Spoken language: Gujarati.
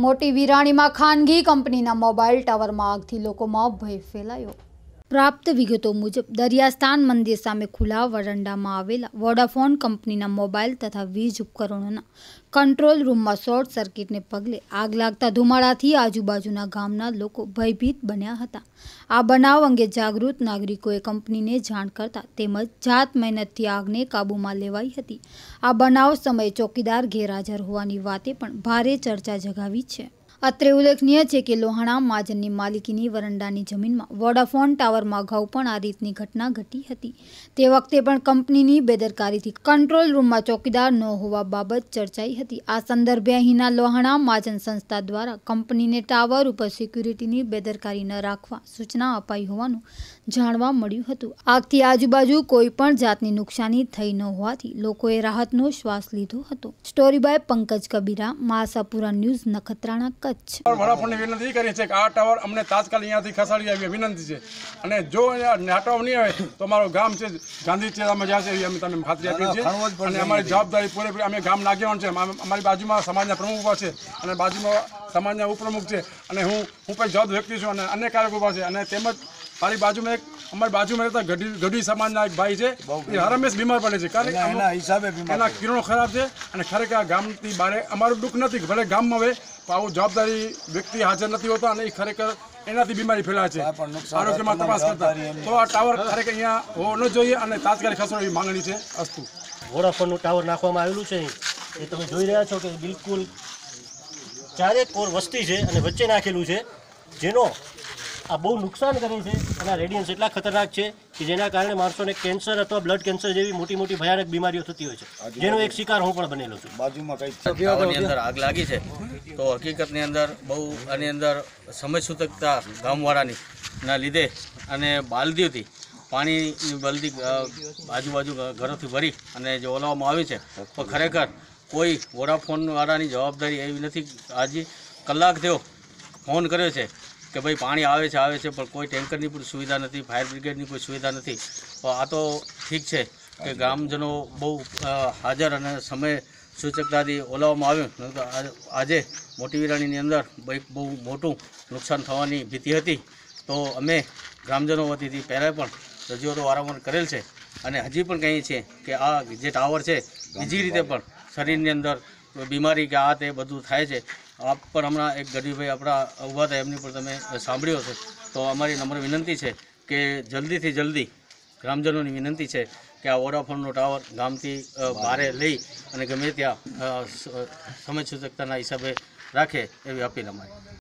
મોટી વિરાણીમાં ખાનગી કંપનીના મોબાઈલ ટાવરમાં આગથી લોકોમાં ભય ફેલાયો પ્રાપ્ત વિગતો મુજબ દરિયાસ્થાન મંદિર સામે ખુલ્લા વરંડામાં આવેલા વોડાફોન કંપનીના મોબાઈલ તથા વીજ ઉપકરણોના કંટ્રોલ રૂમમાં શોર્ટ સર્કિટને પગલે આગ લાગતા ધુમાડાથી આજુબાજુના ગામના લોકો ભયભીત બન્યા હતા આ બનાવ અંગે જાગૃત નાગરિકોએ કંપનીને જાણ કરતા તેમજ જાત મહેનતથી આગને કાબૂમાં લેવાઈ હતી આ બનાવ સમયે ચોકીદાર ગેરહાજર હોવાની વાતે પણ ભારે ચર્ચા જગાવી છે અત્રે ઉલ્લેખનીય છે કે લોહાણા માજનની માલિકીની વરંડાની જમીનમાં વોડાફોન ટાવરમાં અગાઉ પણ આ રીતની ઘટના ઘટી હતી તે વખતે પણ કંપનીની બેદરકારીથી કંટ્રોલ રૂમમાં ચોકીદાર ન હોવા બાબત ચર્ચાઈ હતી આ સંદર્ભે અહીંના લોહાણા માજન સંસ્થા દ્વારા કંપનીને ટાવર ઉપર સિક્યુરિટીની બેદરકારી ન રાખવા સૂચના અપાઈ હોવાનું જાણવા મળ્યું હતું આગથી આજુબાજુ કોઈ પણ જાતની નુકસાની થઈ ન હોવાથી લોકોએ રાહતનો શ્વાસ લીધો હતો story by Pankaj Kabira Masapura news Nakhatrana Kutch વડાપ્રધાનને વિનંતી કરી છે કે આ ટાવર અમને તાત્કાલિક અહીંયાથી ખસાડી આવી વિનંતી છે અને જો આ નહીં આવે તો અમારું ગામ છે ગાંધી ચેરામાં જશે એવી અમે તમને ખાતરી આપીએ છીએ અને અમારી જવાબદારી પૂરેપૂરી અમે ગામ લાગ્યાવાન છે અમારી બાજુમાં સમાજના પ્રમુખ ઉભા છે અને બાજુમાં સમાજના ઉપપ્રમુખ છે અને હું હું પણ જવાબ વ્યક્તિ છું અને અન્ય કાર્યક ઉભા છે અને તેમજ મારી બાજુમાં એક અમારી બાજુમાં રહેતા ગઢી ગઢવી સમાજના એક ભાઈ છે એ હરમેશ બીમાર પડે છે કારણ કે એના હિસાબે એના કિરણો ખરાબ છે અને ખરેખર આ ગામથી બારે અમારું દુઃખ નથી ભલે ગામમાં હવે તો આવું જવાબદારી વ્યક્તિ હાજર નથી હોતો અને એ ખરેખર એનાથી બીમારી ફેલાય છે આરોગ્યમાં તપાસ કરતા તો આ ટાવર ખરેખર અહીંયા હોવો ન જોઈએ અને તાત્કાલિક ખસરો એવી માંગણી છે અસ્તુ વોડાફોનનું ટાવર નાખવામાં આવેલું છે એ તમે જોઈ રહ્યા છો કે બિલકુલ ચારેક ઓર વસ્તી છે અને વચ્ચે નાખેલું છે જેનો આ બહુ નુકસાન કરે છે અને રેડિયન્સ એટલા ખતરનાક છે કે જેના કારણે માણસોને કેન્સર અથવા બ્લડ કેન્સર જેવી મોટી મોટી ભયાનક બીમારીઓ થતી હોય છે જેનો એક શિકાર હું પણ બનેલો છું બાજુમાં અંદર આગ લાગી છે તો હકીકતની અંદર બહુ આની અંદર સમયસૂતકતા ગામવાળાની ના લીધે અને બાલદીઓથી પાણી બલદી આજુબાજુ ઘરોથી ભરી અને જે ઓલાવવામાં આવી છે તો ખરેખર કોઈ વોડાફોનવાળાની જવાબદારી એવી નથી આજે કલાક થયો ફોન કર્યો છે કે ભાઈ પાણી આવે છે આવે છે પણ કોઈ ટેન્કરની પણ સુવિધા નથી ફાયર બ્રિગેડની કોઈ સુવિધા નથી પણ આ તો ઠીક છે કે ગ્રામજનો બહુ હાજર અને સમય સૂચકતાથી ઓલાવવામાં આવ્યું આજે મોટી વિરાણીની અંદર બાઇક બહુ મોટું નુકસાન થવાની ભીતિ હતી તો અમે ગ્રામજનો વતીથી પહેલાં પણ રજૂઆતો વારંવાર કરેલ છે અને હજી પણ કહીએ છીએ કે આ જે ટાવર છે બીજી રીતે પણ શરીરની અંદર બીમારી કે આ તે બધું થાય છે આપ પર હમણાં એક ગરીબભાઈ આપણા ઊભા હતા એમની પર તમે સાંભળ્યો છે તો અમારી નમ્ર વિનંતી છે કે જલ્દીથી જલ્દી ગ્રામજનોની વિનંતી છે કે આ વોડાફોનનો ટાવર ગામથી બારે લઈ અને ગમે ત્યાં સમય સૂચકતાના હિસાબે રાખે એવી અપીલ અમારી